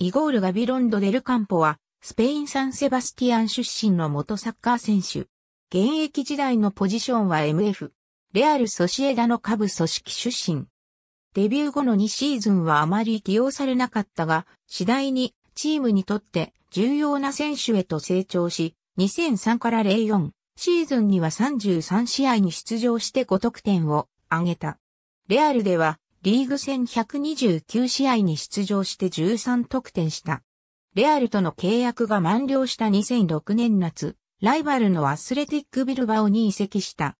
イゴール・ガビロンド・デル・カンポは、スペイン・サン・セバスティアン出身の元サッカー選手。現役時代のポジションは MF、レアル・ソシエダの下部組織出身。デビュー後の2シーズンはあまり起用されなかったが、次第にチームにとって重要な選手へと成長し、2003から04シーズンには33試合に出場して5得点を挙げた。レアルではリーグ戦129試合に出場して13得点した。レアルとの契約が満了した2006年夏、ライバルのアスレティックビルバオに移籍した。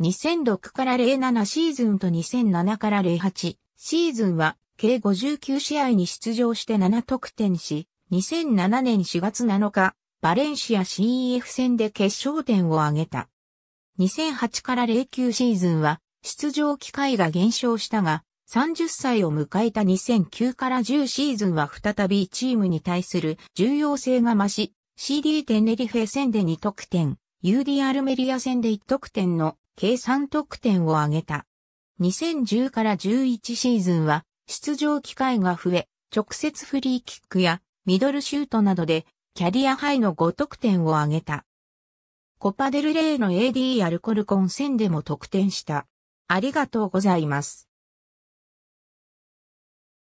2006から07シーズンと2007から08シーズンは計59試合に出場して7得点し、2007年4月7日、バレンシア CEF 戦で決勝点を挙げた。2008から09シーズンは出場機会が減少したが、30歳を迎えた2009から10シーズンは再びチームに対する重要性が増し、CD テネリフェ戦で2得点、UD アルメリア戦で1得点の計3得点を挙げた。2010から11シーズンは出場機会が増え、直接フリーキックやミドルシュートなどでキャリアハイの5得点を挙げた。コパデルレイの AD アルコルコン戦でも得点した。ありがとうございます。